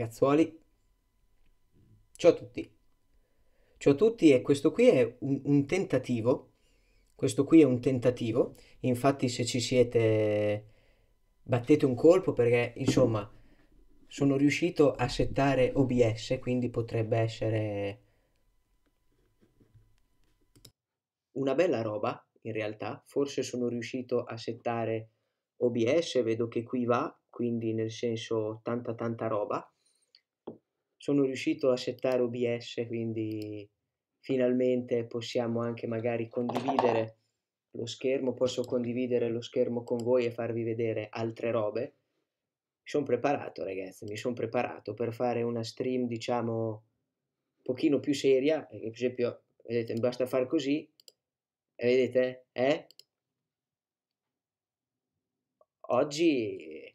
ragazzuoli. Ciao a tutti. Ciao a tutti e questo qui è un, un tentativo. Questo qui è un tentativo. Infatti se ci siete battete un colpo perché insomma sono riuscito a settare OBS, quindi potrebbe essere una bella roba in realtà. Forse sono riuscito a settare OBS, vedo che qui va, quindi nel senso tanta tanta roba sono riuscito a settare OBS, quindi finalmente possiamo anche magari condividere lo schermo, posso condividere lo schermo con voi e farvi vedere altre robe. Mi sono preparato ragazzi, mi sono preparato per fare una stream diciamo un pochino più seria, per esempio vedete basta far così e vedete eh? Oggi,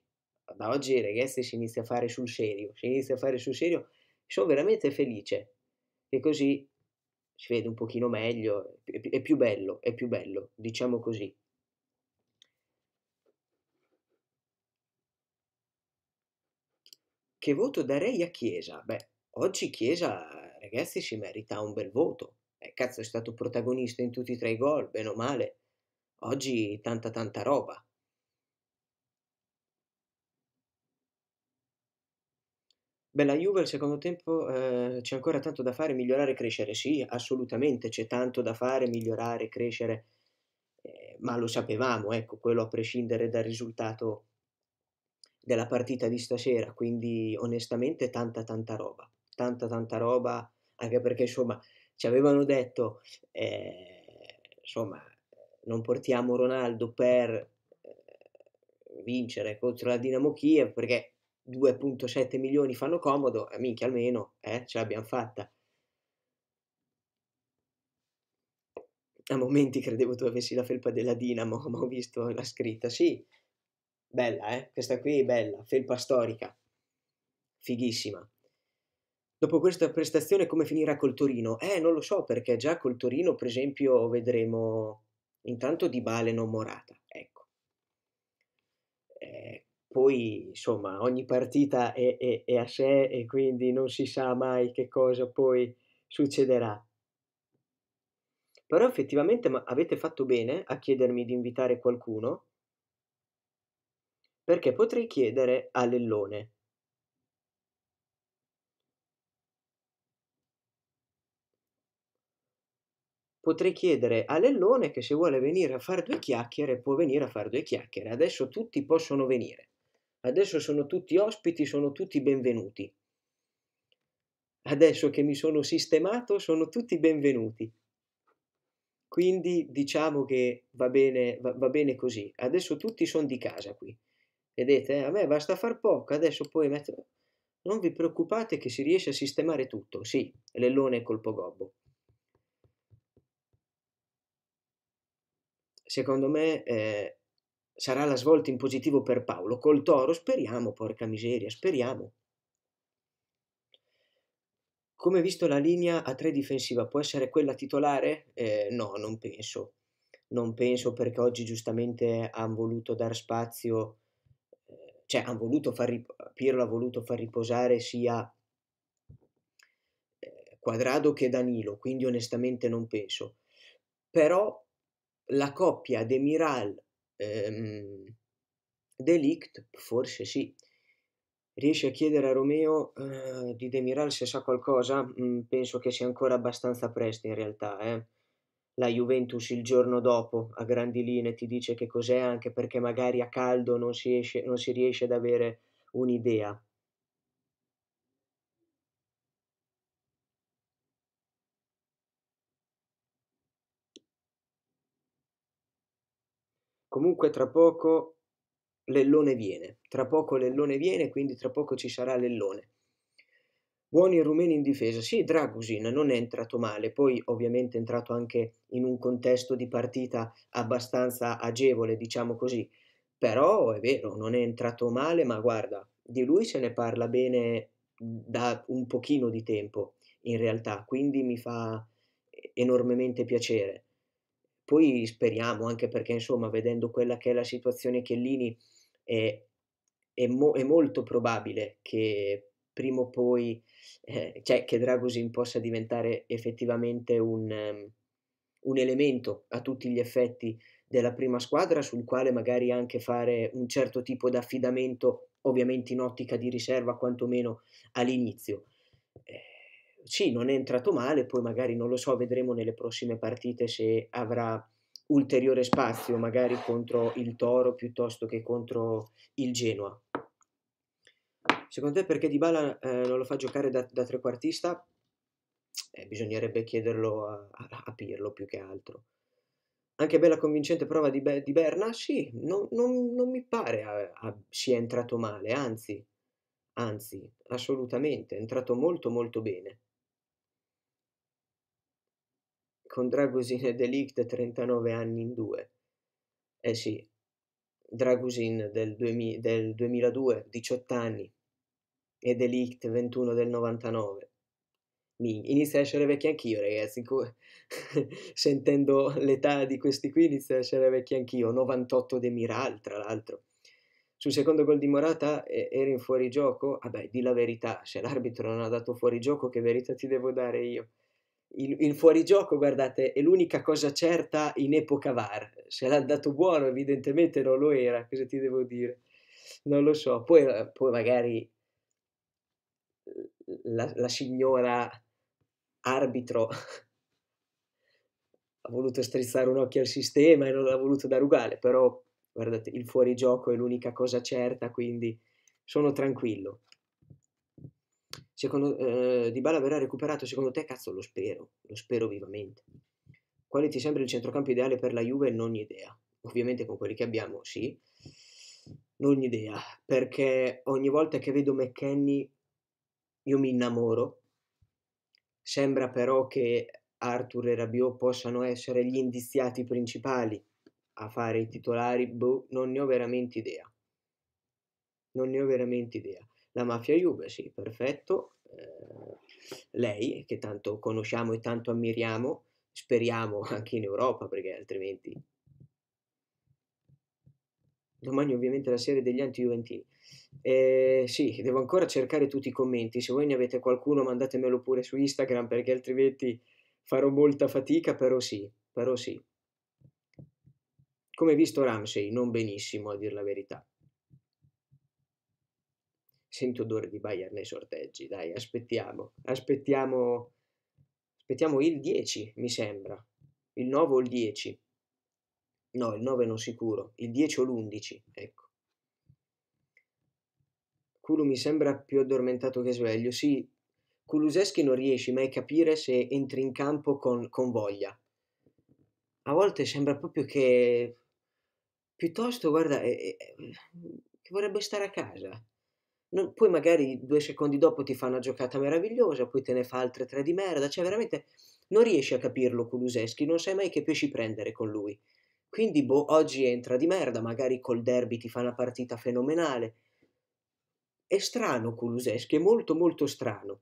da oggi ragazzi si inizia a fare sul serio, si inizia a fare sul serio sono veramente felice. E così si vede un pochino meglio, è più bello, è più bello, diciamo così. Che voto darei a Chiesa? Beh, oggi Chiesa, ragazzi, si merita un bel voto. Eh, cazzo, è stato protagonista in tutti e tre i gol, bene o male. Oggi tanta tanta roba. Beh, la Juve al secondo tempo eh, c'è ancora tanto da fare, migliorare e crescere. Sì, assolutamente c'è tanto da fare, migliorare, crescere, eh, ma lo sapevamo, ecco, quello a prescindere dal risultato della partita di stasera. Quindi, onestamente, tanta, tanta roba. Tanta, tanta roba, anche perché insomma ci avevano detto, eh, insomma, non portiamo Ronaldo per eh, vincere contro la Dinamo Kiev perché 2.7 milioni fanno comodo, eh, minchia almeno, eh, ce l'abbiamo fatta. A momenti credevo tu avessi la felpa della Dinamo, ma ho visto la scritta, sì, bella, eh, questa qui è bella, felpa storica, fighissima. Dopo questa prestazione come finirà col Torino? Eh, non lo so, perché già col Torino, per esempio, vedremo intanto Di Bale non Morata, ecco poi insomma ogni partita è, è, è a sé e quindi non si sa mai che cosa poi succederà. Però effettivamente avete fatto bene a chiedermi di invitare qualcuno perché potrei chiedere a Lellone. potrei chiedere a Lellone che se vuole venire a fare due chiacchiere può venire a fare due chiacchiere. Adesso tutti possono venire. Adesso sono tutti ospiti, sono tutti benvenuti. Adesso che mi sono sistemato, sono tutti benvenuti. Quindi diciamo che va bene, va, va bene così. Adesso tutti sono di casa qui. Vedete, eh? a me basta far poco, adesso poi metto... Non vi preoccupate che si riesce a sistemare tutto. Sì, l'ellone e colpo gobbo. Secondo me eh, sarà la svolta in positivo per Paolo. Col toro speriamo, porca miseria, speriamo. Come visto la linea a tre difensiva può essere quella titolare? Eh, no, non penso. Non penso perché oggi giustamente hanno voluto dar spazio, eh, cioè hanno voluto far rip- Pirlo ha voluto far riposare sia eh, Quadrado che Danilo, quindi onestamente non penso. Però la coppia De Miral Ehm, Delict, forse sì, riesce a chiedere a Romeo eh, di Demiral se sa qualcosa. Mm, penso che sia ancora abbastanza presto in realtà. Eh. La Juventus il giorno dopo, a grandi linee, ti dice che cos'è, anche perché magari a caldo non si, esce, non si riesce ad avere un'idea. Comunque tra poco l'ellone viene, tra poco l'ellone viene, quindi tra poco ci sarà l'ellone. Buoni rumeni in difesa, sì, Dragusin non è entrato male, poi ovviamente è entrato anche in un contesto di partita abbastanza agevole, diciamo così, però è vero, non è entrato male, ma guarda, di lui se ne parla bene da un pochino di tempo in realtà, quindi mi fa enormemente piacere. Poi speriamo, anche perché insomma, vedendo quella che è la situazione Chiellini, è, è, mo- è molto probabile che prima o poi, eh, cioè che Dragosin possa diventare effettivamente un, um, un, elemento a tutti gli effetti della prima squadra, sul quale magari anche fare un certo tipo di affidamento, ovviamente in ottica di riserva, quantomeno all'inizio. Eh, sì, non è entrato male, poi magari non lo so, vedremo nelle prossime partite se avrà ulteriore spazio, magari contro il Toro piuttosto che contro il Genoa. Secondo te perché Dybala eh, non lo fa giocare da, da trequartista? Eh, bisognerebbe chiederlo a, a, Pirlo più che altro. Anche bella convincente prova di, Be, di Berna? Sì, non, non, non mi pare a, sia entrato male, anzi, anzi, assolutamente, è entrato molto molto bene. con Dragusin e Delict 39 anni in due. Eh sì, Dragusin del, 2000, del 2002, 18 anni, e Delict 21 del 99. inizia a essere vecchio anch'io, ragazzi. Sentendo l'età di questi qui, inizia a essere vecchio anch'io. 98 De Miral, tra l'altro. Sul secondo gol di Morata eh, eri in fuorigioco? Vabbè, di la verità, se cioè l'arbitro non ha dato fuorigioco, che verità ti devo dare io? il, il, fuorigioco, guardate, è l'unica cosa certa in epoca VAR. Se l'ha dato buono, evidentemente non lo era, cosa ti devo dire? Non lo so. Poi, eh, poi magari eh, la, la, signora arbitro ha voluto strizzare un occhio al sistema e non l'ha voluto dare uguale, però guardate, il fuorigioco è l'unica cosa certa, quindi sono tranquillo. Secondo, eh, Dybala verrà recuperato, secondo te cazzo lo spero, lo spero vivamente. Quale ti sembra il centrocampo ideale per la Juve? Non ho idea. Ovviamente con quelli che abbiamo, sì. Non ho idea, perché ogni volta che vedo McKenny io mi innamoro. Sembra però che Arthur e Rabiot possano essere gli indiziati principali a fare i titolari, boh, non ne ho veramente idea. Non ne ho veramente idea la mafia Juve, sì, perfetto. Eh, lei, che tanto conosciamo e tanto ammiriamo, speriamo anche in Europa, perché altrimenti... Domani ovviamente la serie degli anti-juventini. Eh, sì, devo ancora cercare tutti i commenti, se voi ne avete qualcuno mandatemelo pure su Instagram, perché altrimenti farò molta fatica, però sì, però sì. Come visto Ramsey, non benissimo a dir la verità sento odore di Bayern nei sorteggi, dai, aspettiamo, aspettiamo, aspettiamo il 10, mi sembra, il 9 o il 10, no, il 9 non sicuro, il 10 o l'11, ecco. Kulu mi sembra più addormentato che sveglio, sì, Kuluseschi non riesci mai a capire se entri in campo con, con voglia. A volte sembra proprio che piuttosto, guarda, eh, eh, che vorrebbe stare a casa non, poi magari due secondi dopo ti fa una giocata meravigliosa, poi te ne fa altre tre di merda, cioè veramente non riesci a capirlo Kuluseschi, non sai mai che pesci prendere con lui. Quindi boh, oggi entra di merda, magari col derby ti fa una partita fenomenale. È strano Kuluseschi, è molto molto strano.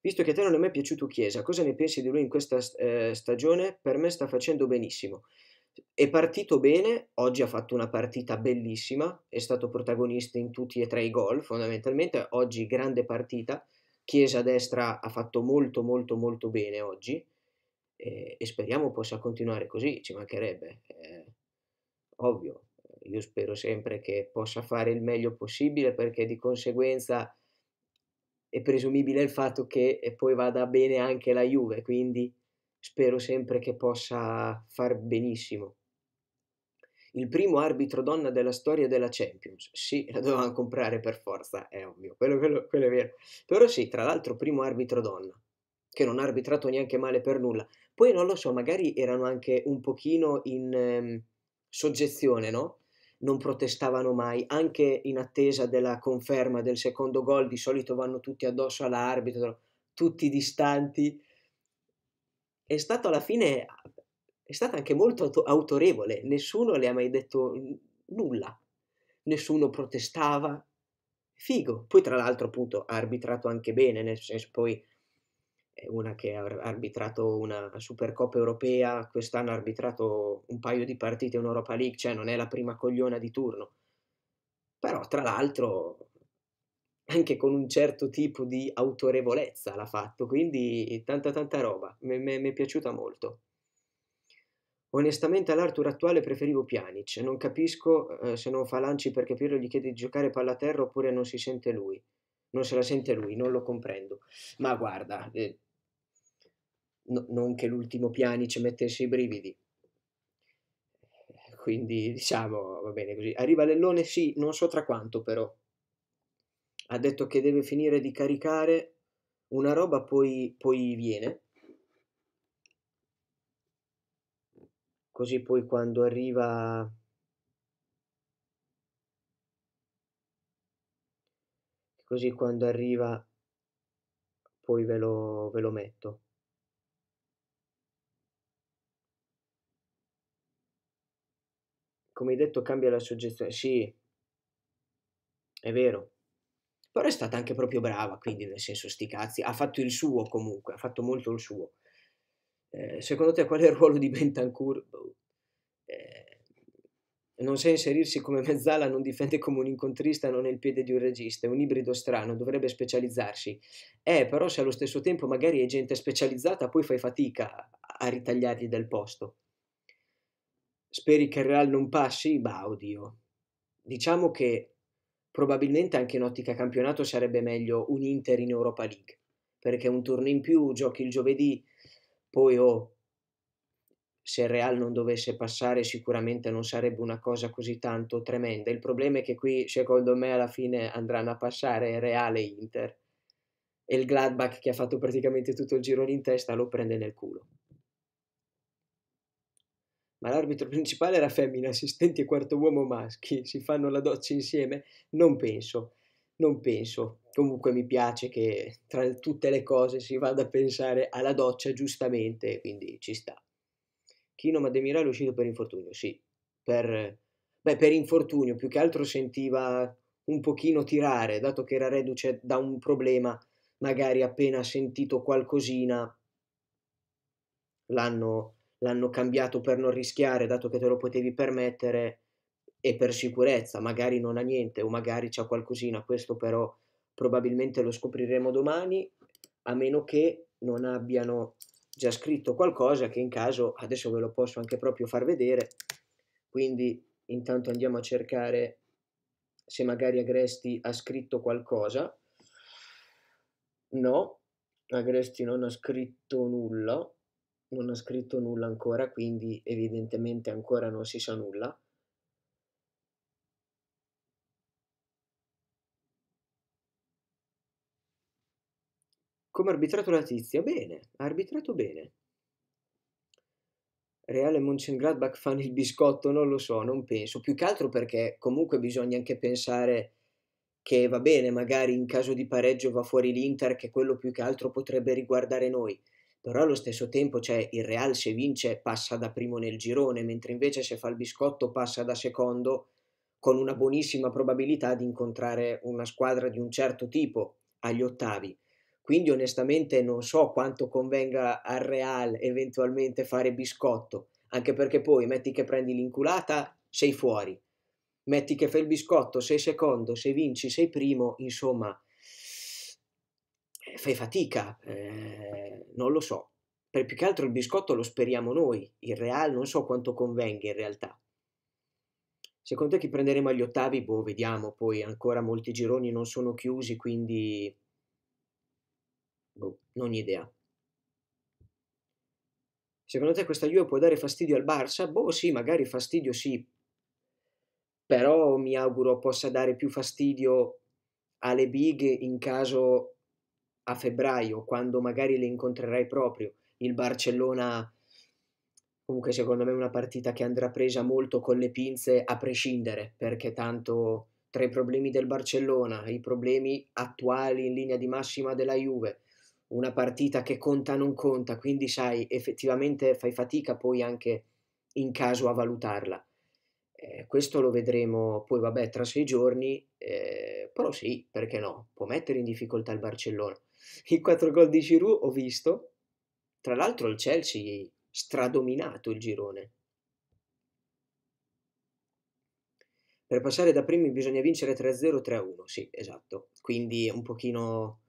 Visto che a te non è mai piaciuto Chiesa, cosa ne pensi di lui in questa eh, stagione? Per me sta facendo benissimo è partito bene, oggi ha fatto una partita bellissima, è stato protagonista in tutti e tre i gol fondamentalmente, oggi grande partita, Chiesa a destra ha fatto molto molto molto bene oggi eh, e speriamo possa continuare così, ci mancherebbe, eh, ovvio, io spero sempre che possa fare il meglio possibile perché di conseguenza è presumibile il fatto che poi vada bene anche la Juve, quindi spero sempre che possa far benissimo. Il primo arbitro donna della storia della Champions. Sì, la dovevano comprare per forza, è ovvio, quello, quello, quello è vero. Però sì, tra l'altro primo arbitro donna, che non ha arbitrato neanche male per nulla. Poi non lo so, magari erano anche un pochino in ehm, soggezione, no? non protestavano mai, anche in attesa della conferma del secondo gol, di solito vanno tutti addosso all'arbitro, tutti distanti, è stato alla fine, è stata anche molto auto- autorevole, nessuno le ha mai detto nulla, nessuno protestava, figo. Poi tra l'altro appunto ha arbitrato anche bene, nel senso poi è una che ha arbitrato una Supercoppa europea, quest'anno ha arbitrato un paio di partite in Europa League, cioè non è la prima cogliona di turno. Però tra l'altro anche con un certo tipo di autorevolezza l'ha fatto, quindi tanta tanta roba, mi è piaciuta molto. Onestamente all'Arthur attuale preferivo Pjanic, non capisco eh, se non fa lanci perché Pirlo gli chiede di giocare palla a terra oppure non si sente lui, non se la sente lui, non lo comprendo. Ma guarda, eh, no, non che l'ultimo Pjanic mettesse i brividi, quindi diciamo va bene così. Arriva Lellone sì, non so tra quanto però ha detto che deve finire di caricare una roba, poi, poi viene. Così poi quando arriva così quando arriva poi ve lo, ve lo, metto. Come hai detto cambia la suggestione, sì, è vero però è stata anche proprio brava, quindi nel senso sti cazzi, ha fatto il suo comunque, ha fatto molto il suo. Eh, secondo te qual è il ruolo di Bentancur? Boh. Eh, non sa inserirsi come mezzala, non difende come un incontrista, non è il piede di un regista, è un ibrido strano, dovrebbe specializzarsi. Eh, però se allo stesso tempo magari è gente specializzata, poi fai fatica a ritagliargli del posto. Speri che il Real non passi? Bah, oddio. Diciamo che probabilmente anche in ottica campionato sarebbe meglio un Inter in Europa League, perché un turno in più giochi il giovedì, poi oh, se il Real non dovesse passare sicuramente non sarebbe una cosa così tanto tremenda. Il problema è che qui secondo me alla fine andranno a passare Real e Inter e il Gladbach che ha fatto praticamente tutto il giro in testa lo prende nel culo ma l'arbitro principale era femmina, assistenti e quarto uomo maschi, si fanno la doccia insieme? Non penso, non penso. Comunque mi piace che tra tutte le cose si vada a pensare alla doccia giustamente, quindi ci sta. Kino Mademiral è uscito per infortunio, sì, per, beh, per infortunio, più che altro sentiva un pochino tirare, dato che era reduce da un problema, magari appena sentito qualcosina l'hanno l'hanno cambiato per non rischiare, dato che te lo potevi permettere, e per sicurezza, magari non ha niente o magari c'è qualcosina, questo però probabilmente lo scopriremo domani, a meno che non abbiano già scritto qualcosa che in caso adesso ve lo posso anche proprio far vedere, quindi intanto andiamo a cercare se magari Agresti ha scritto qualcosa. No, Agresti non ha scritto nulla non ha scritto nulla ancora, quindi evidentemente ancora non si sa nulla. Come ha arbitrato la tizia? Bene, ha arbitrato bene. Reale Mönchengladbach fanno il biscotto? Non lo so, non penso. Più che altro perché comunque bisogna anche pensare che va bene, magari in caso di pareggio va fuori l'Inter, che quello più che altro potrebbe riguardare noi però allo stesso tempo cioè, il Real se vince passa da primo nel girone, mentre invece se fa il biscotto passa da secondo con una buonissima probabilità di incontrare una squadra di un certo tipo agli ottavi. Quindi onestamente non so quanto convenga al Real eventualmente fare biscotto, anche perché poi metti che prendi l'inculata, sei fuori. Metti che fai il biscotto, sei secondo, se vinci sei primo, insomma fai fatica, eh, non lo so. Per più che altro il biscotto lo speriamo noi, il Real non so quanto convenga in realtà. Secondo te chi prenderemo agli ottavi? Boh, vediamo, poi ancora molti gironi non sono chiusi, quindi... Boh, non idea. Secondo te questa Juve può dare fastidio al Barça? Boh, sì, magari fastidio sì, però mi auguro possa dare più fastidio alle big in caso a febbraio, quando magari le incontrerai proprio, il Barcellona comunque secondo me è una partita che andrà presa molto con le pinze a prescindere, perché tanto tra i problemi del Barcellona, i problemi attuali in linea di massima della Juve, una partita che conta non conta, quindi sai, effettivamente fai fatica poi anche in caso a valutarla. Eh, questo lo vedremo poi, vabbè, tra sei giorni, eh, però sì, perché no, può mettere in difficoltà il Barcellona. I quattro gol di Giroud ho visto. Tra l'altro il Chelsea stradominato il girone. Per passare da primi bisogna vincere 3-0, 3-1, sì, esatto. Quindi un pochino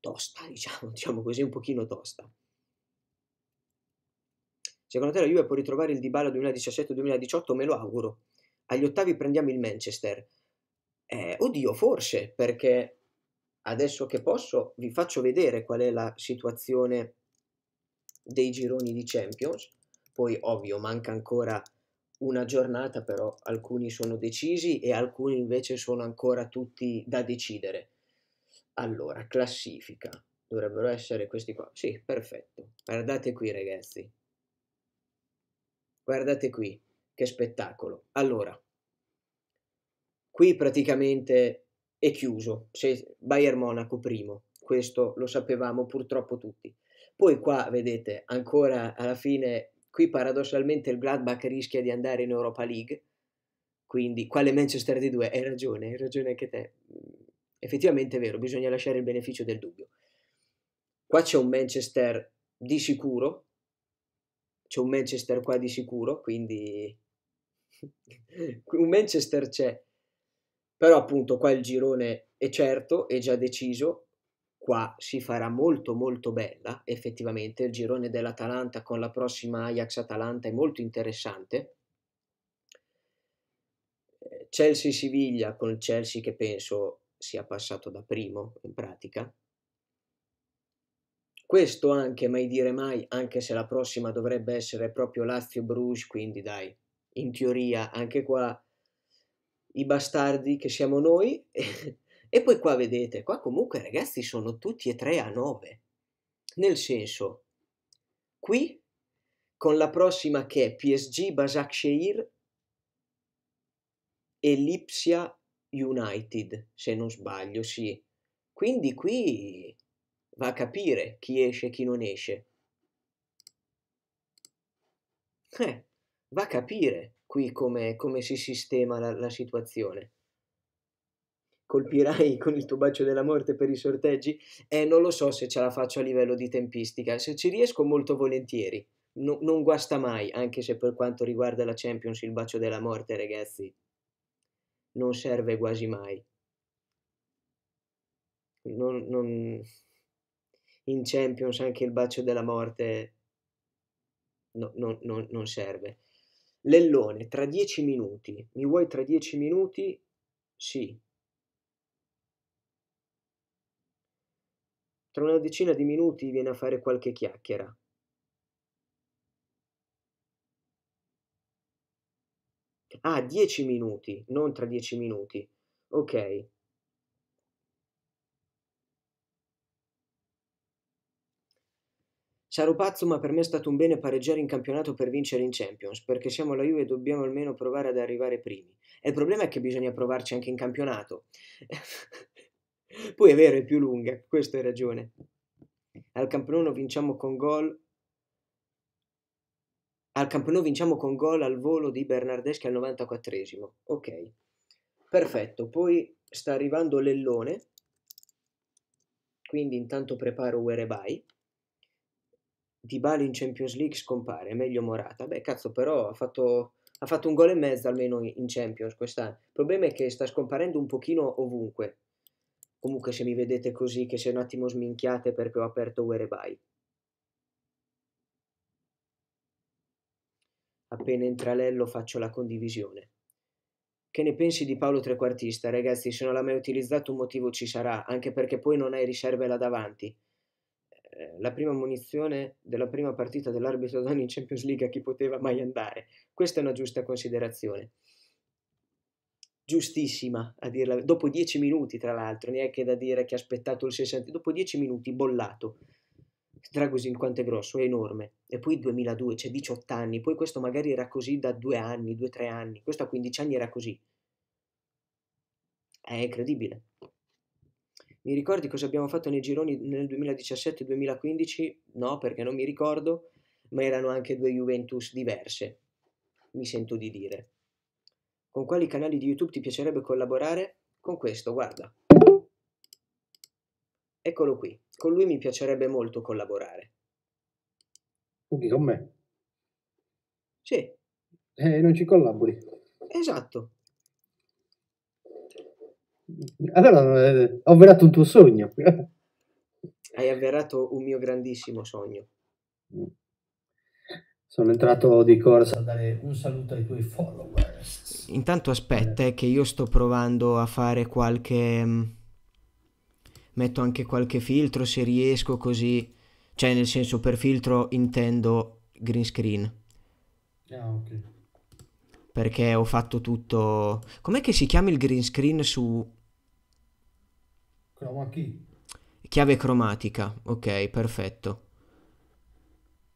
tosta, diciamo, diciamo così, un pochino tosta. Secondo te la Juve può ritrovare il Dybala 2017-2018? Me lo auguro. Agli ottavi prendiamo il Manchester. Eh, oddio, forse, perché adesso che posso vi faccio vedere qual è la situazione dei gironi di Champions, poi ovvio manca ancora una giornata però alcuni sono decisi e alcuni invece sono ancora tutti da decidere. Allora, classifica, dovrebbero essere questi qua, sì, perfetto, guardate qui ragazzi, guardate qui, che spettacolo. Allora, qui praticamente e chiuso, se Bayern Monaco primo, questo lo sapevamo purtroppo tutti. Poi qua, vedete, ancora alla fine, qui paradossalmente il Gladbach rischia di andare in Europa League, quindi quale Manchester di due? Hai ragione, hai ragione anche te. Mm, effettivamente è vero, bisogna lasciare il beneficio del dubbio. Qua c'è un Manchester di sicuro, c'è un Manchester qua di sicuro, quindi un Manchester c'è però appunto qua il girone è certo, è già deciso, qua si farà molto molto bella effettivamente, il girone dell'Atalanta con la prossima Ajax-Atalanta è molto interessante. Chelsea-Siviglia con il Chelsea che penso sia passato da primo in pratica. Questo anche, mai dire mai, anche se la prossima dovrebbe essere proprio Lazio-Bruges, quindi dai, in teoria anche qua i bastardi che siamo noi. e poi qua vedete, qua comunque ragazzi sono tutti e tre a 9. Nel senso, qui con la prossima che è PSG Basakşehir e Lipsia United, se non sbaglio, sì. Quindi qui va a capire chi esce e chi non esce. Eh, va a capire qui come, come si sistema la, la situazione colpirai con il tuo bacio della morte per i sorteggi? Eh, non lo so se ce la faccio a livello di tempistica, se ci riesco molto volentieri. No, non guasta mai, anche se per quanto riguarda la Champions il bacio della morte, ragazzi, non serve quasi mai. Non, non... In Champions anche il bacio della morte no, no, non serve. Lellone, tra dieci minuti. Mi vuoi tra dieci minuti? Sì. Tra una decina di minuti viene a fare qualche chiacchiera. Ah, dieci minuti, non tra dieci minuti. Ok. Sarò pazzo, ma per me è stato un bene pareggiare in campionato per vincere in Champions, perché siamo la Juve e dobbiamo almeno provare ad arrivare primi. E il problema è che bisogna provarci anche in campionato. Poi è vero, è più lunga, questo hai ragione. Al campionato vinciamo con gol al campionato vinciamo con gol al volo di Bernardeschi al 94esimo. Ok, perfetto. Poi sta arrivando l'ellone, quindi intanto preparo Uerebai. Dybala in Champions League scompare, meglio Morata. Beh, cazzo, però ha fatto, ha fatto un gol e mezzo almeno in Champions quest'anno. Il problema è che sta scomparendo un pochino ovunque. Comunque, se mi vedete così, che se un attimo sminchiate perché ho aperto Whereby. Appena entra Lello faccio la condivisione. Che ne pensi di Paolo Trequartista? Ragazzi, se non l'ha mai utilizzato un motivo ci sarà, anche perché poi non hai riserve là davanti. Eh, la prima munizione della prima partita dell'arbitro Doni in Champions League a chi poteva mai andare. Questa è una giusta considerazione. Giustissima, a dirla. Dopo dieci minuti, tra l'altro, neanche da dire che ha aspettato il 60. Dopo dieci minuti, bollato. Dragosin quanto è grosso, è enorme. E poi 2002, c'è cioè 18 anni. Poi questo magari era così da due anni, due, tre anni. Questo a 15 anni era così. È incredibile. Mi ricordi cosa abbiamo fatto nei gironi nel 2017-2015? No, perché non mi ricordo, ma erano anche due Juventus diverse, mi sento di dire. Con quali canali di YouTube ti piacerebbe collaborare? Con questo, guarda. Eccolo qui. Con lui mi piacerebbe molto collaborare. Quindi con me? Sì. Eh, non ci collabori. Esatto. Allora eh, ho avverato un tuo sogno. Hai avverato un mio grandissimo sogno. Sono entrato di corsa a dare un saluto ai tuoi follower. Intanto aspetta eh, che io sto provando a fare qualche... Mm, metto anche qualche filtro se riesco così. Cioè nel senso per filtro intendo green screen. Ah ok. Perché ho fatto tutto... Com'è che si chiama il green screen su Chroma key. Chiave cromatica, ok, perfetto.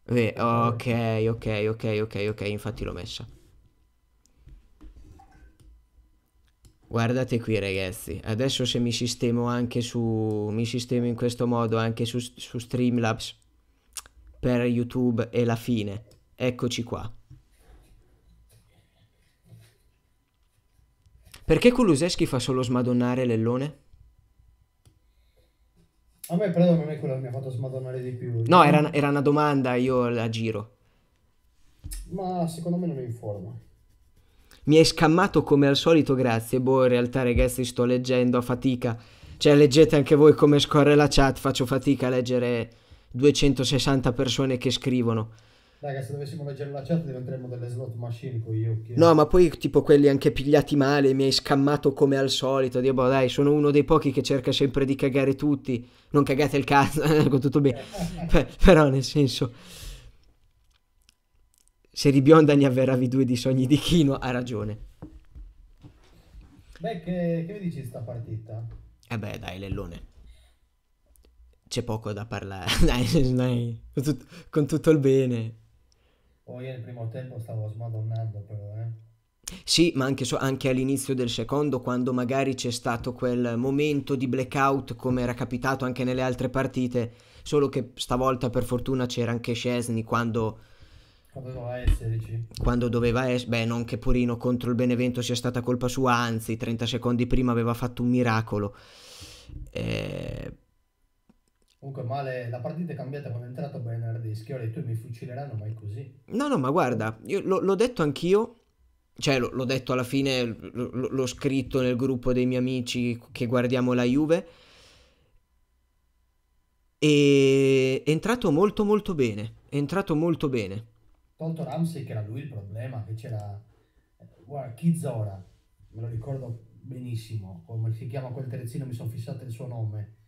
Beh, ok, ok, ok, ok, ok, infatti l'ho messa. Guardate qui ragazzi, adesso se mi sistemo anche su, mi sistemo in questo modo anche su, su Streamlabs per YouTube e la fine, eccoci qua. Perché Kuluseschi fa solo smadonnare l'ellone? A me però non è quello che mi ha fatto smadonare di più. No, era, era una domanda, io la giro. Ma secondo me non è in forma. Mi hai scammato come al solito, grazie. Boh, in realtà ragazzi sto leggendo a fatica. Cioè leggete anche voi come scorre la chat, faccio fatica a leggere 260 persone che scrivono. Raga, se dovessimo leggere la chat diventeremmo delle slot machine con gli occhi. Eh. No, ma poi tipo quelli anche pigliati male, mi hai scammato come al solito. Dio, boh, dai, sono uno dei pochi che cerca sempre di cagare tutti. Non cagate il cazzo, con ecco, tutto bene. Però nel senso... Se ribionda ne avverravi due di sogni di Kino, ha ragione. Beh, che, che mi dici sta partita? Eh beh, dai, Lellone c'è poco da parlare. dai, dai, con, tut- con tutto il bene. Poi nel primo tempo stavo smadonnando però, eh. Sì, ma anche, so, anche, all'inizio del secondo, quando magari c'è stato quel momento di blackout come era capitato anche nelle altre partite, solo che stavolta per fortuna c'era anche Scesni quando... Quando doveva esserci. essere, beh, non che Purino contro il Benevento sia stata colpa sua, anzi, 30 secondi prima aveva fatto un miracolo. Eh, Comunque male, la partita è cambiata quando è entrato Bernardeschi, ho detto mi fucileranno mai così. No, no, ma guarda, lo, l'ho detto anch'io, cioè lo, l'ho detto alla fine, lo, l'ho scritto nel gruppo dei miei amici che guardiamo la Juve, e è entrato molto molto bene, è entrato molto bene. Tolto Ramsey che era lui il problema, che c'era... Eh, guarda, Kizora, me lo ricordo benissimo, come si chiama quel terzino, mi sono fissato il suo nome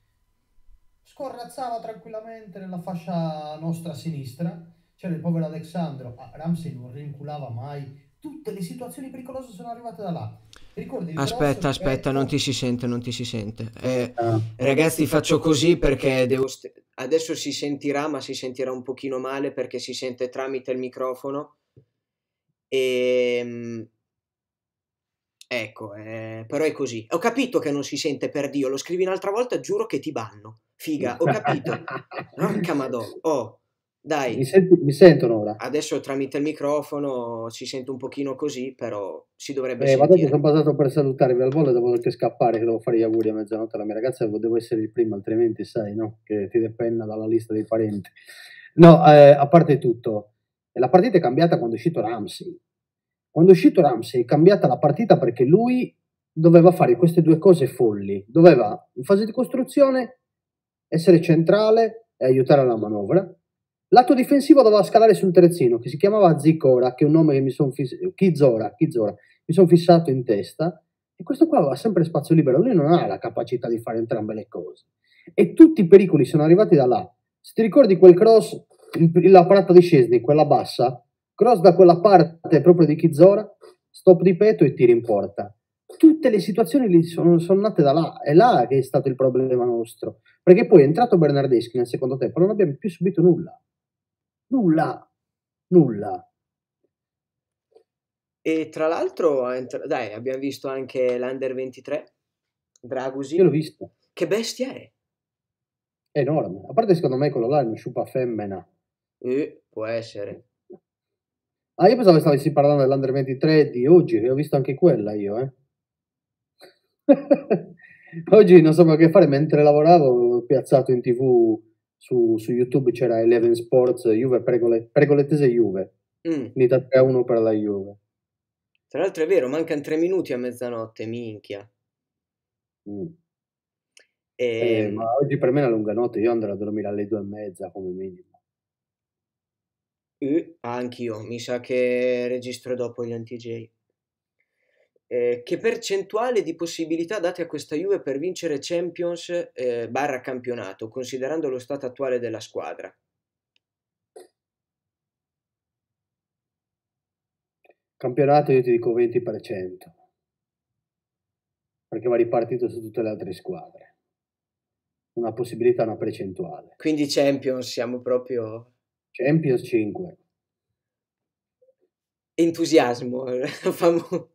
scorrazzava tranquillamente nella fascia nostra sinistra. C'era il povero Alexandro, ah, Ramsey non rinculava mai. Tutte le situazioni pericolose sono arrivate da là. Ricordi aspetta, aspetta, non ti si sente, non ti si sente. Eh, ah, ragazzi, faccio così perché devo adesso si sentirà, ma si sentirà un pochino male perché si sente tramite il microfono. E... Ehm, ecco, eh, però è così. Ho capito che non si sente per Dio, lo scrivi un'altra volta, giuro che ti banno. Figa, ho capito. Porca madonna. Oh, dai. Mi, senti, mi, sentono ora? Adesso tramite il microfono si sente un pochino così, però si dovrebbe eh, sentire. sono passato per salutarvi al volo, devo anche scappare, che devo fare gli auguri a mezzanotte alla mia ragazza, devo essere il primo, altrimenti sai, no? Che ti depenna dalla lista dei parenti. No, eh, a parte tutto, la partita è cambiata quando è uscito Ramsey. Quando è uscito Ramsey è cambiata la partita perché lui doveva fare queste due cose folli. Doveva, in fase di costruzione, essere centrale e aiutare la manovra. Lato difensivo doveva scalare sul terzino, che si chiamava Zicora, che è un nome che mi sono fissato, Chizora, Chizora, mi sono fissato in testa, e questo qua aveva sempre spazio libero, lui non ha la capacità di fare entrambe le cose. E tutti i pericoli sono arrivati da là. Se ti ricordi quel cross, la parata di Scesni, quella bassa, cross da quella parte proprio di Chizora, stop di petto e tiri in porta tutte le situazioni lì sono, sono, nate da là, è là che è stato il problema nostro. Perché poi è entrato Bernardeschi nel secondo tempo, non abbiamo più subito nulla. Nulla, nulla. E tra l'altro, dai, abbiamo visto anche l'Under 23, Dragusi. Io l'ho visto. Che bestia è? È enorme. A parte secondo me quello là è una sciupa femmina. Eh, può essere. Ah, io pensavo che stavessi parlando dell'Under 23 di oggi, che ho visto anche quella io, eh. Oggi non sapevo che fare, mentre lavoravo ho piazzato in tv su, su YouTube c'era Eleven Sports Juve Pregole, Pregolettese Juve, mm. unità 3-1 per la Juve. Tra l'altro è vero, mancano tre minuti a mezzanotte, minchia. Mm. E... Ehm. Eh, ma oggi per me è una lunga notte, io andrò a dormire alle due e mezza come minimo. Uh, anch'io, mi sa che registro dopo gli anti-J eh, che percentuale di possibilità date a questa Juve per vincere Champions eh, barra campionato, considerando lo stato attuale della squadra? Campionato io ti dico 20%, perché va ripartito su tutte le altre squadre. Una possibilità, una percentuale. Quindi Champions siamo proprio... Champions 5. Entusiasmo, famoso.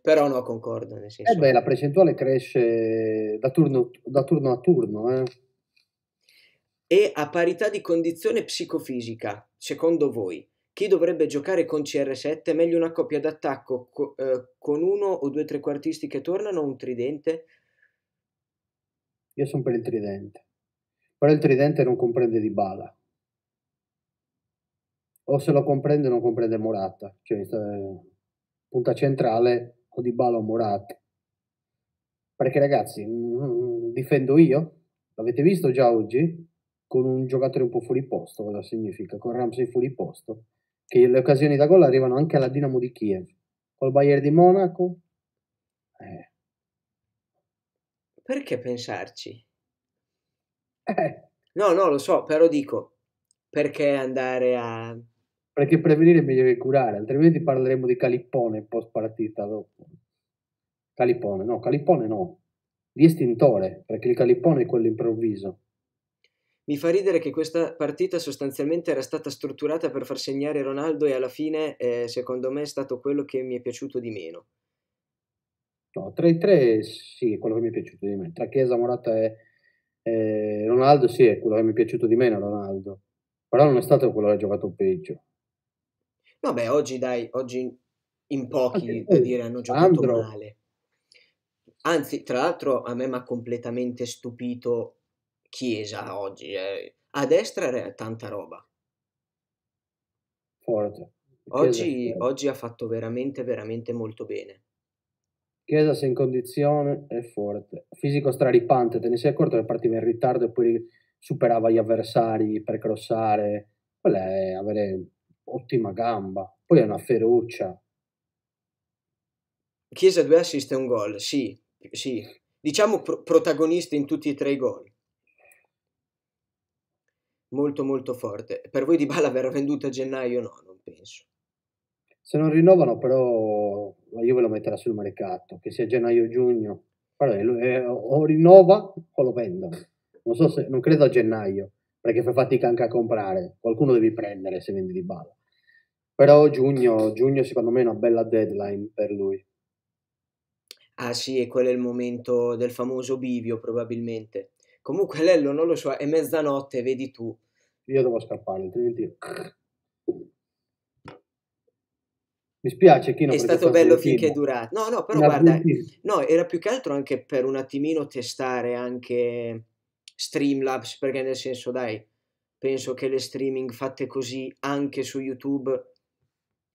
Però no, concordo. Nel eh senso. Eh beh, la percentuale cresce da turno, da turno a turno. Eh. E a parità di condizione psicofisica, secondo voi, chi dovrebbe giocare con CR7? Meglio una coppia d'attacco co- eh, con uno o due trequartisti che tornano o un tridente? Io sono per il tridente. Però il tridente non comprende Di Bala. O se lo comprende non comprende Morata. Cioè, punta centrale o di Balo Murat. Perché ragazzi, mm, mm, difendo io? L'avete visto già oggi? Con un giocatore un po' fuori posto, cosa significa? Con Ramsey fuori posto, che le occasioni da gol arrivano anche alla Dinamo di Kiev, col Bayern di Monaco. Eh. Perché pensarci? Eh. No, no, lo so, però dico, perché andare a perché prevenire è meglio che curare, altrimenti parleremo di Calippone post partita dopo. Calippone, no, Calippone no, di estintore, perché il Calippone è quello improvviso. Mi fa ridere che questa partita sostanzialmente era stata strutturata per far segnare Ronaldo e alla fine, eh, secondo me, è stato quello che mi è piaciuto di meno. No, tra i tre sì, è quello che mi è piaciuto di meno. Tra Chiesa, Morata e, e Ronaldo sì, è quello che mi è piaciuto di meno Ronaldo. Però non è stato quello che ha giocato peggio. Vabbè, oggi dai, oggi in pochi da dire hanno giocato Andro. male. Anzi, tra l'altro a me mi ha completamente stupito Chiesa oggi. Eh. A destra era tanta roba. Forte. Oggi, oggi, ha fatto veramente, veramente molto bene. Chiesa sei in condizione è forte. Fisico straripante, te ne sei accorto che partiva in ritardo e poi superava gli avversari per crossare. Quello è avere ottima gamba, poi è una ferocia. Chiesa due assist assiste un gol, sì, sì. Diciamo pro- protagonista in tutti e tre i gol. Molto molto forte. Per voi di Bala verrà venduto a gennaio? No, non penso. Se non rinnovano però io ve lo metterò sul mercato, che sia gennaio o giugno. Guarda, eh, o rinnova o lo vendono. Non, so se, non credo a gennaio, perché fa fatica anche a comprare. Qualcuno devi prendere se vendi di Bala. Però giugno, giugno secondo me è una bella deadline per lui. Ah sì, e quello è il momento del famoso bivio probabilmente. Comunque Lello, non lo so, è mezzanotte, vedi tu. Io devo scappare, altrimenti... Mi spiace Chino. È stato bello finché è durato. No, no, però guarda, no, era più che altro anche per un attimino testare anche Streamlabs, perché nel senso, dai, penso che le streaming fatte così anche su YouTube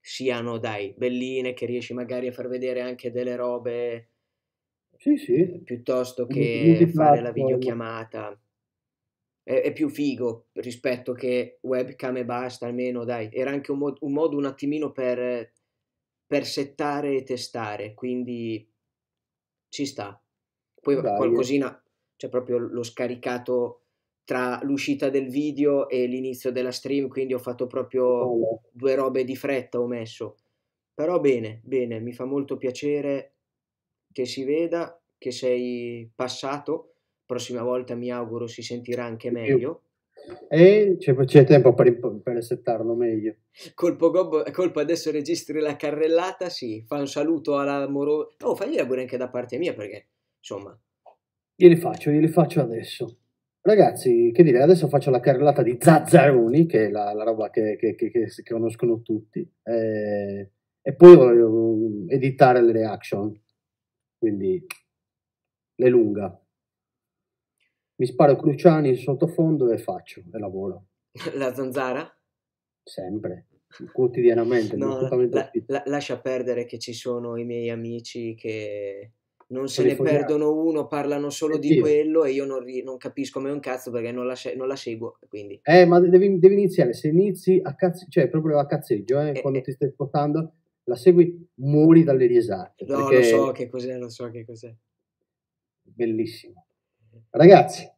siano, dai, belline, che riesci magari a far vedere anche delle robe sì, sì. Eh, piuttosto che fare la videochiamata. È, è, più figo rispetto che webcam e basta, almeno dai. Era anche un, mod, un modo un attimino per, per, settare e testare, quindi ci sta. Poi dai. Eh. qualcosina, cioè proprio l'ho scaricato tra l'uscita del video e l'inizio della stream, quindi ho fatto proprio due robe di fretta, ho messo. Però bene, bene, mi fa molto piacere che si veda, che sei passato, prossima volta mi auguro si sentirà anche meglio. E c'è, c'è tempo per, per settarlo meglio. Colpo, gobbo, colpo adesso registri la carrellata, sì, fa un saluto alla Moro... Oh, fagli gli anche da parte mia perché, insomma... Glieli faccio, glieli faccio adesso. Ragazzi, che dire, adesso faccio la carrellata di Zazzaroni, che è la, la roba che, che, che, che, conoscono tutti, eh, e poi voglio mm, editare le reaction, quindi le lunga. Mi sparo Cruciani in sottofondo e faccio, e lavoro. La zanzara? Sempre quotidianamente. No, la, la, lascia perdere che ci sono i miei amici che non se ne perdono uno, parlano solo di quello e io non, ri- non capisco me un cazzo perché non la, se- non la seguo. Quindi. Eh, ma devi, devi, iniziare, se inizi a cazzo, cioè proprio a cazzeggio, eh, eh, quando eh. ti stai portando, la segui, muori dalle riesate. No, lo so che cos'è, lo so che cos'è. Bellissimo. Ragazzi,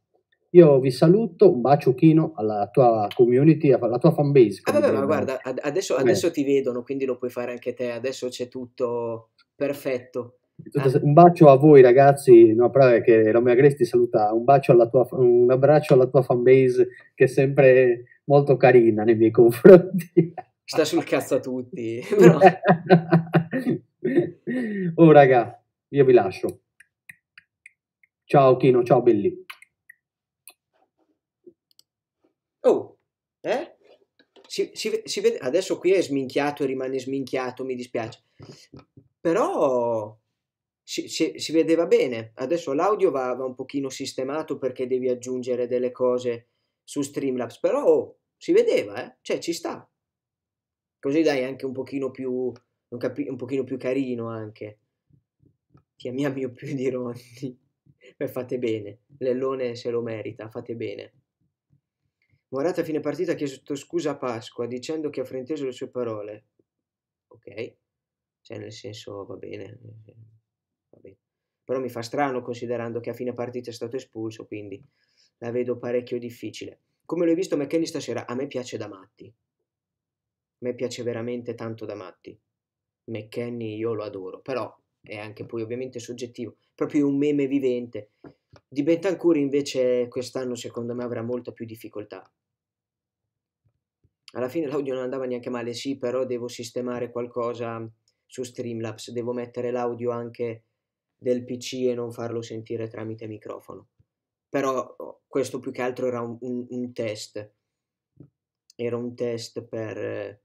io vi saluto, un bacio Chino alla tua community, alla tua fanbase. Ah, vabbè, ma guarda, adesso, adesso ti vedono, quindi lo puoi fare anche te, adesso c'è tutto perfetto. Ah. un bacio a voi ragazzi, no, però è che Romeo Agresti saluta, un, tua, un abbraccio alla tua fanbase che è sempre molto carina nei miei confronti. Sta sul cazzo a tutti. Però... oh raga, io vi lascio. Ciao Kino ciao Belli. Oh, eh? Si, si, si vede, adesso qui è sminchiato e rimane sminchiato, mi dispiace. Però si, si, si vedeva bene. Adesso l'audio va, va, un pochino sistemato perché devi aggiungere delle cose su Streamlabs, però oh, si vedeva, eh? cioè ci sta. Così dai anche un pochino più, un, capi- un pochino più carino anche. Ti amiamo più di Rondi. Beh, fate bene, Lellone se lo merita, fate bene. Morata a fine partita ha chiesto scusa a Pasqua dicendo che ha frainteso le sue parole. Ok, cioè nel senso va bene, va bene. Però mi fa strano considerando che a fine partita è stato espulso, quindi la vedo parecchio difficile. Come l'hai visto McKenny stasera, a me piace da matti. A me piace veramente tanto da matti. McKenny io lo adoro, però è anche poi ovviamente soggettivo, proprio un meme vivente. Di Bentancuri invece quest'anno secondo me avrà molta più difficoltà. Alla fine l'audio non andava neanche male, sì, però devo sistemare qualcosa su Streamlabs, devo mettere l'audio anche del PC e non farlo sentire tramite microfono. Però oh, questo più che altro era un, un, test. Era un test per,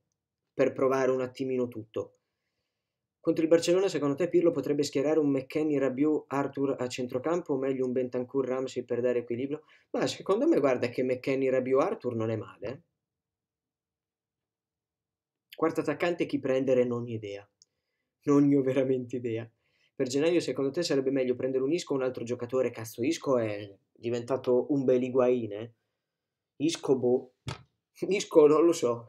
per provare un attimino tutto. Contro il Barcellona, secondo te Pirlo potrebbe schierare un McKenny Rabiu Arthur a centrocampo o meglio un Bentancur Ramsey per dare equilibrio? Ma secondo me, guarda che McKenny Rabiu Arthur non è male. Eh. Quarto attaccante, chi prendere? Non ho idea. Non ne ho veramente idea per gennaio secondo te sarebbe meglio prendere un Isco o un altro giocatore? Cazzo, Isco è diventato un bel Higuain, eh? Isco boh. Isco non lo so.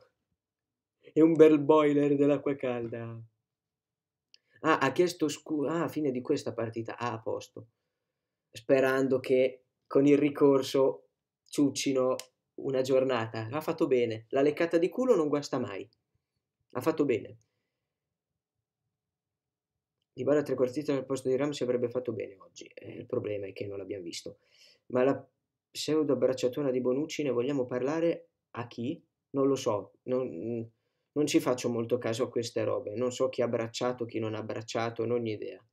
È un bel boiler dell'acqua calda. Ah, ha chiesto scusa ah, a fine di questa partita. Ah, a posto. Sperando che con il ricorso ciuccino una giornata. Ha fatto bene. La leccata di culo non guasta mai. Ha fatto bene. Dybala trequartista al posto di Ram si avrebbe fatto bene oggi, eh, il problema è che non l'abbiamo visto. Ma la pseudo bracciatona di Bonucci ne vogliamo parlare a chi? Non lo so, non, non ci faccio molto caso a queste robe, non so chi ha abbracciato, chi non ha abbracciato, non ho idea.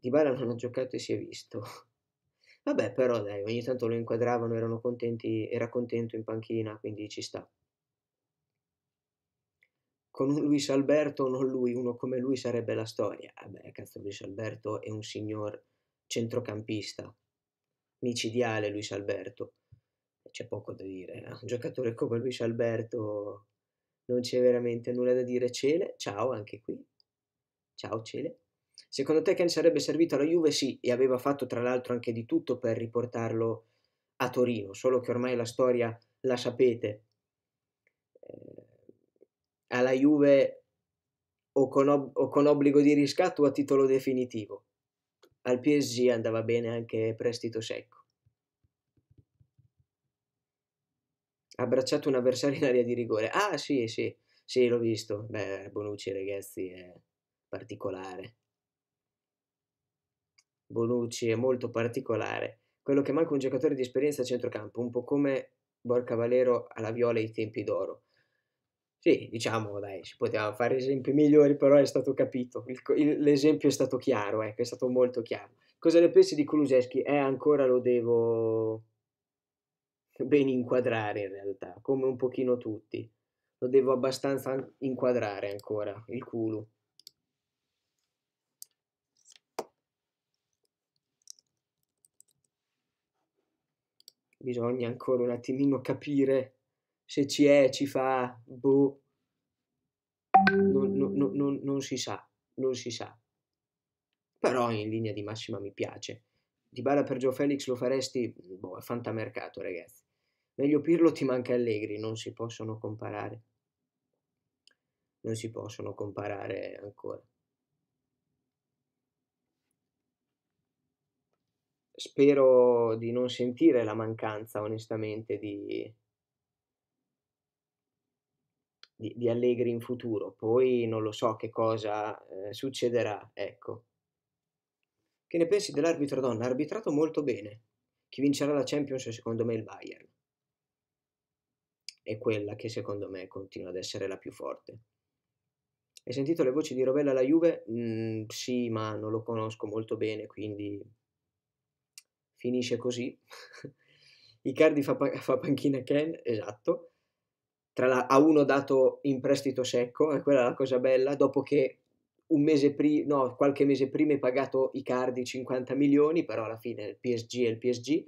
Dybala non ha giocato e si è visto. Vabbè, però dai, ogni tanto lo inquadravano, erano contenti, era contento in panchina, quindi ci sta con un Luis Alberto o non lui, uno come lui sarebbe la storia. Vabbè, eh cazzo, Luis Alberto è un signor centrocampista, micidiale Luis Alberto. C'è poco da dire, eh? un giocatore come Luis Alberto non c'è veramente nulla da dire. Cele, ciao anche qui. Ciao Cele. Secondo te Ken sarebbe servito alla Juve? Sì, e aveva fatto tra l'altro anche di tutto per riportarlo a Torino, solo che ormai la storia la sapete. Eh, alla Juve o con, ob- o con obbligo di riscatto o a titolo definitivo. Al PSG andava bene anche prestito secco. Ha abbracciato un avversario in area di rigore. Ah, sì, sì, sì, l'ho visto. Beh, Bonucci, ragazzi, è particolare. Bonucci è molto particolare. Quello che manca un giocatore di esperienza a centrocampo, un po' come Borca Valero alla Viola ai tempi d'oro. Sì, diciamo, dai, si potevano fare esempi migliori, però è stato capito. Il, il, l'esempio è stato chiaro, ecco, è stato molto chiaro. Cosa ne pensi di Kuluseschi? Eh, ancora lo devo ben inquadrare in realtà, come un pochino tutti. Lo devo abbastanza inquadrare ancora, il culo. Bisogna ancora un attimino capire se ci è, ci fa, boh, non, non, non, non si sa, non si sa. Però in linea di massima mi piace. Di bala per Joe Felix lo faresti, boh, è fantamercato ragazzi. Meglio Pirlo ti manca Allegri, non si possono comparare. Non si possono comparare ancora. Spero di non sentire la mancanza, onestamente, di, di, di Allegri in futuro. Poi non lo so che cosa eh, succederà, ecco. Che ne pensi dell'arbitro donna? Ha arbitrato molto bene. Chi vincerà la Champions secondo me il Bayern. È quella che secondo me continua ad essere la più forte. Hai sentito le voci di Rovella alla Juve? Mm, sì, ma non lo conosco molto bene, quindi finisce così. Icardi fa, pa- fa panchina Ken, esatto tra la, a uno dato in prestito secco, e quella è la cosa bella, dopo che un mese pri- no, qualche mese prima hai pagato i cardi 50 milioni, però alla fine il PSG è il PSG.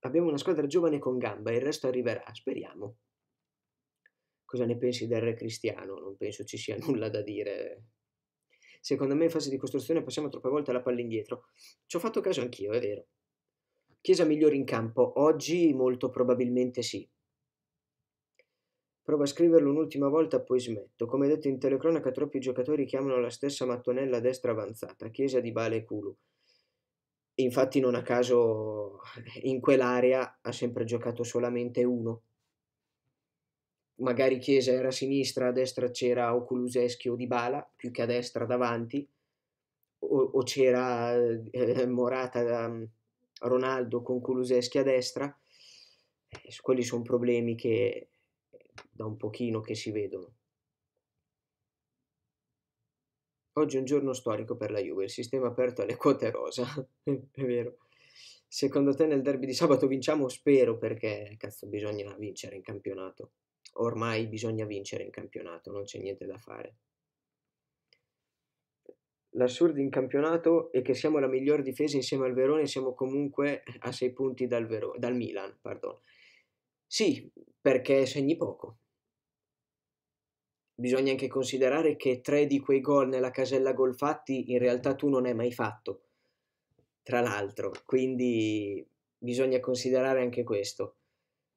Abbiamo una squadra giovane con gamba, il resto arriverà, speriamo. Cosa ne pensi del Re Cristiano? Non penso ci sia nulla da dire. Secondo me in fase di costruzione passiamo troppe volte la palla indietro. Ci ho fatto caso anch'io, è vero. Chiesa migliore in campo? Oggi molto probabilmente sì. Provo a scriverlo un'ultima volta, poi smetto. Come detto in telecronaca, troppi giocatori chiamano la stessa mattonella destra avanzata, Chiesa di Bale e Culu. Infatti, non a caso, in quell'area ha sempre giocato solamente uno. Magari Chiesa era a sinistra, a destra c'era o Kuluseschi o Dybala, più che a destra davanti, o, o c'era eh, Morata... Eh, Ronaldo con Kuluseschi a destra, eh, quelli sono problemi che da un pochino che si vedono. Oggi è un giorno storico per la Juve, il sistema aperto alle quote rosa, è vero. Secondo te nel derby di sabato vinciamo? Spero perché cazzo bisogna vincere in campionato. Ormai bisogna vincere in campionato, non c'è niente da fare l'assurdo in campionato è che siamo la miglior difesa insieme al Verone e siamo comunque a 6 punti dal, Verone, dal Milan. Pardon. Sì, perché segni poco. Bisogna anche considerare che tre di quei gol nella casella gol fatti in realtà tu non hai mai fatto, tra l'altro, quindi bisogna considerare anche questo.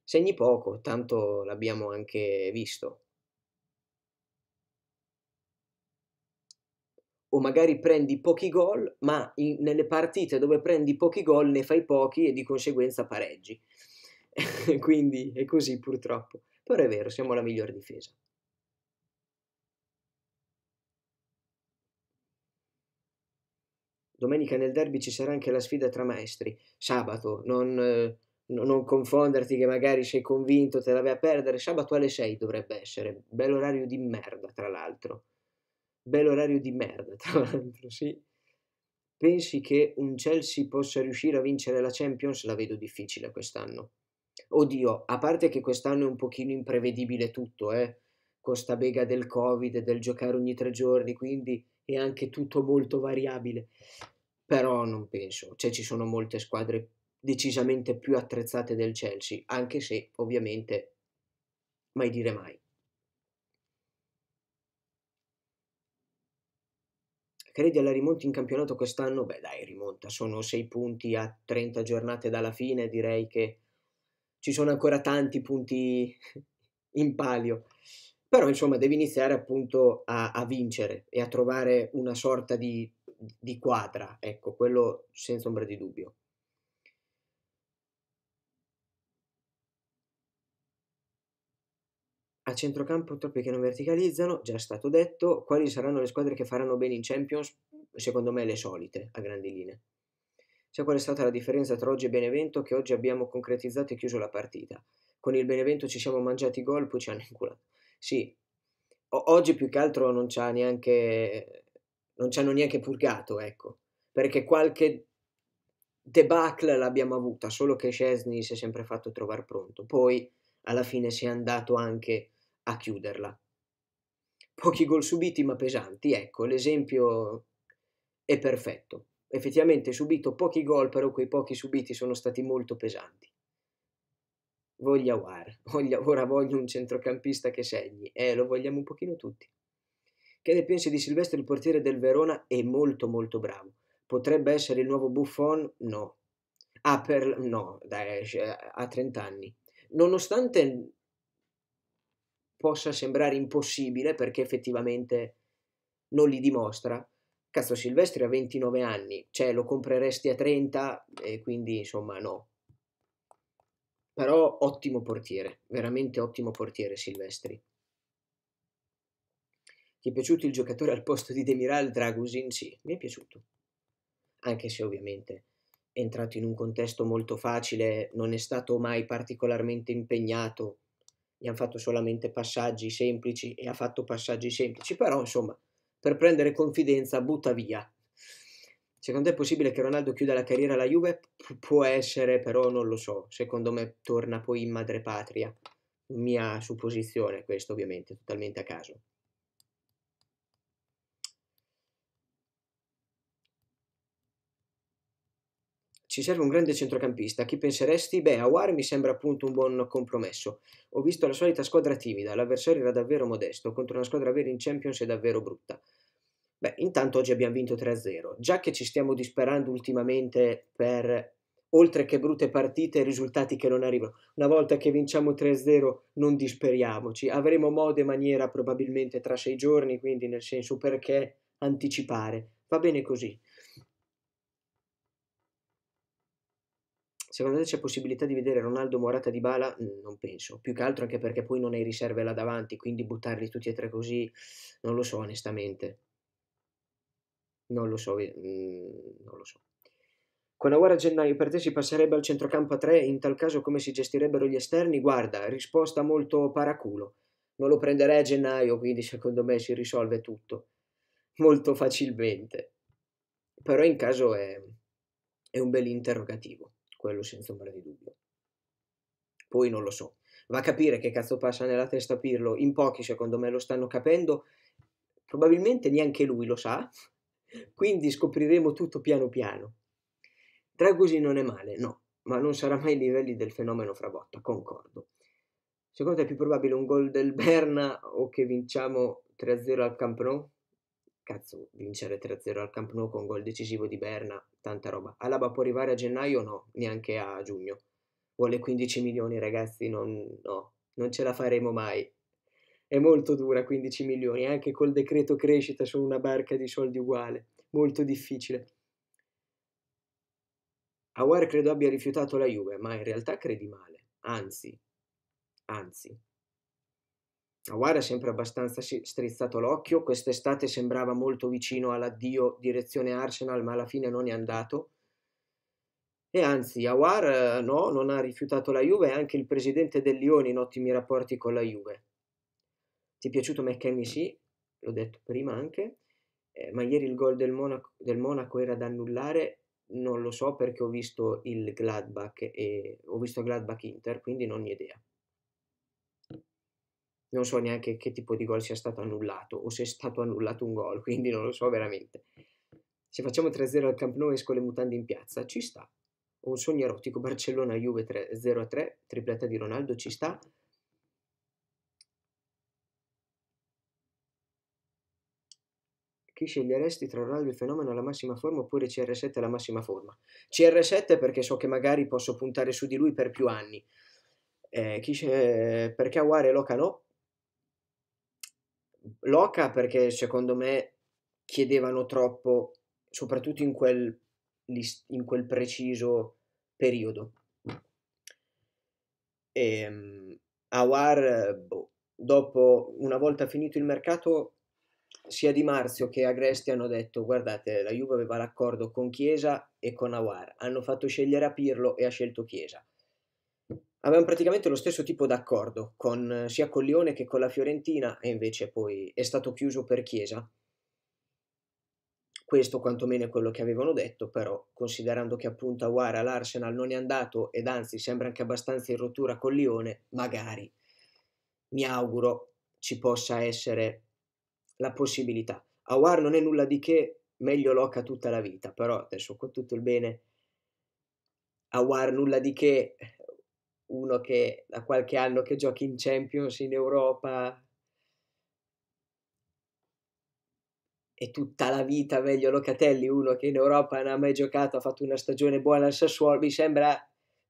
Segni poco, tanto l'abbiamo anche visto. o magari prendi pochi gol, ma in, nelle partite dove prendi pochi gol ne fai pochi e di conseguenza pareggi. Quindi è così purtroppo. Però è vero, siamo la miglior difesa. Domenica nel derby ci sarà anche la sfida tra maestri. Sabato, non, eh, non confonderti che magari sei convinto, te la vai a perdere. Sabato alle 6 dovrebbe essere. Bell'orario di merda, tra l'altro orario di merda, tra l'altro, sì. Pensi che un Chelsea possa riuscire a vincere la Champions? La vedo difficile quest'anno. Oddio, a parte che quest'anno è un pochino imprevedibile tutto, eh. Con sta bega del Covid, del giocare ogni tre giorni, quindi è anche tutto molto variabile. Però non penso, cioè ci sono molte squadre decisamente più attrezzate del Chelsea, anche se ovviamente mai dire mai. credi alla rimonta in campionato quest'anno? Beh dai, rimonta, sono 6 punti a 30 giornate dalla fine, direi che ci sono ancora tanti punti in palio. Però insomma devi iniziare appunto a, a vincere e a trovare una sorta di, di quadra, ecco, quello senza ombra di dubbio. A centrocampo troppi che non verticalizzano, già stato detto, quali saranno le squadre che faranno bene in Champions? Secondo me le solite, a grandi linee. Cioè qual è stata la differenza tra oggi e Benevento che oggi abbiamo concretizzato e chiuso la partita? Con il Benevento ci siamo mangiati i gol, poi ci hanno inculato. Sì, o- oggi più che altro non ci neanche... non ci hanno neanche purgato, ecco. Perché qualche debacle l'abbiamo avuta, solo che Scesni si è sempre fatto trovare pronto. Poi alla fine si è andato anche a chiuderla. Pochi gol subiti ma pesanti, ecco, l'esempio è perfetto. Effettivamente subito pochi gol, però quei pochi subiti sono stati molto pesanti. Voglia War, voglia, ora voglio un centrocampista che segni, eh, lo vogliamo un pochino tutti. Che ne pensi di Silvestro, il portiere del Verona? È molto molto bravo. Potrebbe essere il nuovo Buffon? No. Ah, per... no, dai, ha eh, 30 anni. Nonostante possa sembrare impossibile perché effettivamente non li dimostra. Cazzo, Silvestri ha 29 anni, cioè lo compreresti a 30 e quindi insomma no. Però ottimo portiere, veramente ottimo portiere Silvestri. Ti è piaciuto il giocatore al posto di Demiral Dragusin? Sì, mi è piaciuto. Anche se ovviamente è entrato in un contesto molto facile, non è stato mai particolarmente impegnato, gli hanno fatto solamente passaggi semplici e ha fatto passaggi semplici, però insomma, per prendere confidenza butta via. Secondo te è possibile che Ronaldo chiuda la carriera alla Juve? P- può essere, però non lo so. Secondo me torna poi in madrepatria. Mia supposizione, questo ovviamente, totalmente a caso. Ci serve un grande centrocampista. Chi penseresti? Beh, Awar mi sembra appunto un buon compromesso. Ho visto la solita squadra timida, l'avversario era davvero modesto, contro una squadra vera in Champions è davvero brutta. Beh, intanto oggi abbiamo vinto 3-0. Già che ci stiamo disperando ultimamente per oltre che brutte partite risultati che non arrivano. Una volta che vinciamo 3-0 non disperiamoci. Avremo modo e maniera probabilmente tra sei giorni, quindi nel senso perché anticipare. Va bene così. Secondo te c'è possibilità di vedere Ronaldo Morata di Bala? Non penso, più che altro anche perché poi non hai riserve là davanti, quindi buttarli tutti e tre così non lo so onestamente. Non lo so, eh, mm, non lo so. Con Aguara a gennaio per te si passerebbe al centrocampo a 3, in tal caso come si gestirebbero gli esterni? Guarda, risposta molto paraculo. Non lo prenderei a gennaio, quindi secondo me si risolve tutto molto facilmente. Però in caso è, è un bel interrogativo quello senza ombra di dubbio. Poi non lo so, va a capire che cazzo passa nella testa a Pirlo, in pochi secondo me lo stanno capendo, probabilmente neanche lui lo sa, quindi scopriremo tutto piano piano. Dragosi non è male, no, ma non sarà mai ai livelli del fenomeno Frabotta, concordo. Secondo te è più probabile un gol del Berna o che vinciamo 3-0 al Camp Nou? cazzo, vincere 3-0 al Camp Nou con gol decisivo di Berna, tanta roba. Alaba può arrivare a gennaio? No, neanche a giugno. Vuole 15 milioni, ragazzi, non, no, non ce la faremo mai. È molto dura 15 milioni, eh, anche col decreto crescita su una barca di soldi uguale, molto difficile. Awar credo abbia rifiutato la Juve, ma in realtà credi male, anzi, anzi, Awar è sempre abbastanza strizzato l'occhio, quest'estate sembrava molto vicino all'addio direzione Arsenal, ma alla fine non è andato. E anzi, Awar eh, no, non ha rifiutato la Juve, è anche il presidente del Lione in ottimi rapporti con la Juve. Ti è piaciuto McKenny? Sì, l'ho detto prima anche, eh, ma ieri il gol del Monaco, del Monaco, era da annullare, non lo so perché ho visto il Gladbach e ho visto Gladbach Inter, quindi non ho idea non so neanche che tipo di gol sia stato annullato o se è stato annullato un gol, quindi non lo so veramente. Se facciamo 3-0 al Camp Nou esco le mutande in piazza, ci sta. Un sogno erotico Barcellona-Juve 0-3, tripletta di Ronaldo, ci sta. Chi sceglieresti tra Ronaldo il fenomeno alla massima forma oppure CR7 alla massima forma? CR7 perché so che magari posso puntare su di lui per più anni. Eh, chi, eh, perché Aguare e Loca no? Loca perché secondo me chiedevano troppo, soprattutto in quel, in quel preciso periodo. E, ehm, Awar, boh, dopo, una volta finito il mercato, sia Di Marzio che Agresti hanno detto guardate la Juve aveva l'accordo con Chiesa e con Awar hanno fatto scegliere a Pirlo e ha scelto Chiesa avevamo praticamente lo stesso tipo d'accordo con, eh, sia con Lione che con la Fiorentina e invece poi è stato chiuso per Chiesa. Questo quantomeno è quello che avevano detto, però considerando che appunto a Aguara all'Arsenal non è andato ed anzi sembra anche abbastanza in rottura con Lione, magari mi auguro ci possa essere la possibilità. A Aguar non è nulla di che, meglio Loca tutta la vita, però adesso con tutto il bene a Aguar nulla di che, uno che da qualche anno che giochi in Champions in Europa e tutta la vita meglio Locatelli, uno che in Europa non ha mai giocato, ha fatto una stagione buona al Sassuolo, mi sembra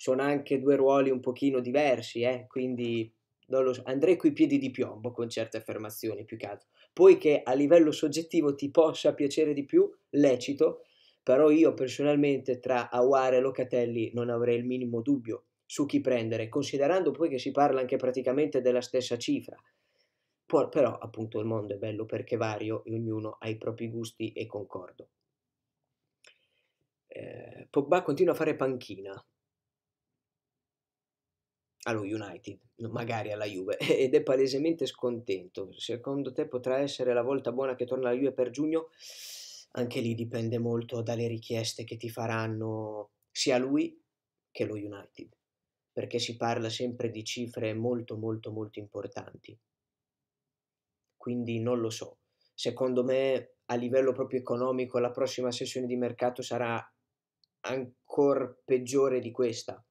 sono anche due ruoli un pochino diversi, eh? quindi so. andrei coi piedi di piombo con certe affermazioni più che altro. Poi a livello soggettivo ti possa piacere di più, lecito, però io personalmente tra Awar e Locatelli non avrei il minimo dubbio su chi prendere, considerando poi che si parla anche praticamente della stessa cifra. Può, però appunto il mondo è bello perché vario e ognuno ha i propri gusti e concordo. Eh, Pogba continua a fare panchina allo United, magari alla Juve, ed è palesemente scontento. Secondo te potrà essere la volta buona che torna alla Juve per giugno? Anche lì dipende molto dalle richieste che ti faranno sia lui che lo United perché si parla sempre di cifre molto molto molto importanti. Quindi non lo so. Secondo me a livello proprio economico la prossima sessione di mercato sarà ancora peggiore di questa.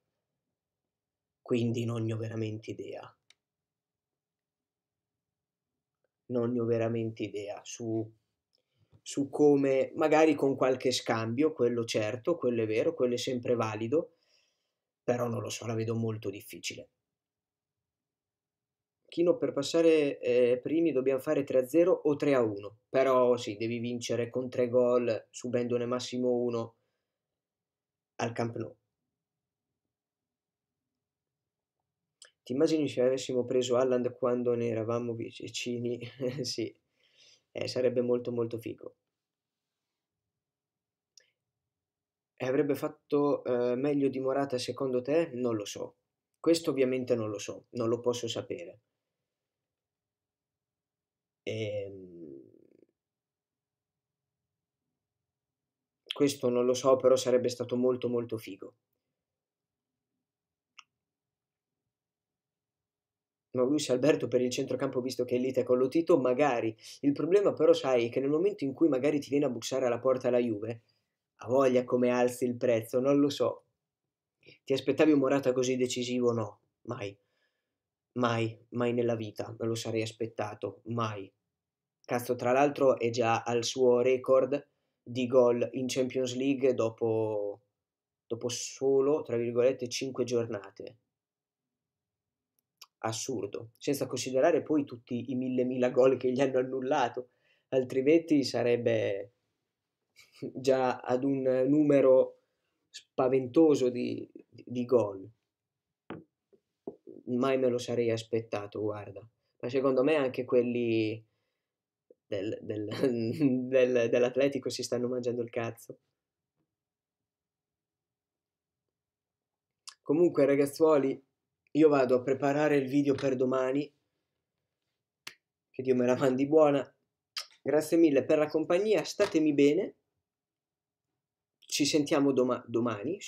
Quindi non ne ho veramente idea. Non ne ho veramente idea su, su come, magari con qualche scambio, quello certo, quello è vero, quello è sempre valido, però non lo so, la vedo molto difficile. Chino, per passare eh, primi dobbiamo fare 3-0 o 3-1, però sì, devi vincere con 3 gol, subendone massimo 1 al Camp Nou. Ti immagini se avessimo preso Alland quando ne eravamo vicini? sì, eh, sarebbe molto molto figo. E avrebbe fatto eh, meglio di Morata secondo te? Non lo so. Questo ovviamente non lo so, non lo posso sapere. E... Ehm, questo non lo so, però sarebbe stato molto molto figo. Ma Mauricio Alberto per il centrocampo visto che è lite con lo Tito, magari. Il problema però sai è che nel momento in cui magari ti viene a bussare alla porta la Juve, ha voglia come alzi il prezzo, non lo so. Ti aspettavi un Morata così decisivo? No, mai. Mai, mai nella vita me lo sarei aspettato, mai. Cazzo, tra l'altro è già al suo record di gol in Champions League dopo, dopo solo, tra virgolette, 5 giornate. Assurdo, senza considerare poi tutti i mille mila gol che gli hanno annullato, altrimenti sarebbe, già ad un numero spaventoso di, di gol. Mai me lo sarei aspettato, guarda. Ma secondo me anche quelli del, del, del, dell'Atletico si stanno mangiando il cazzo. Comunque, ragazzuoli, io vado a preparare il video per domani. Che Dio me la mandi buona. Grazie mille per la compagnia, statemi bene ci sentiamo doma domani,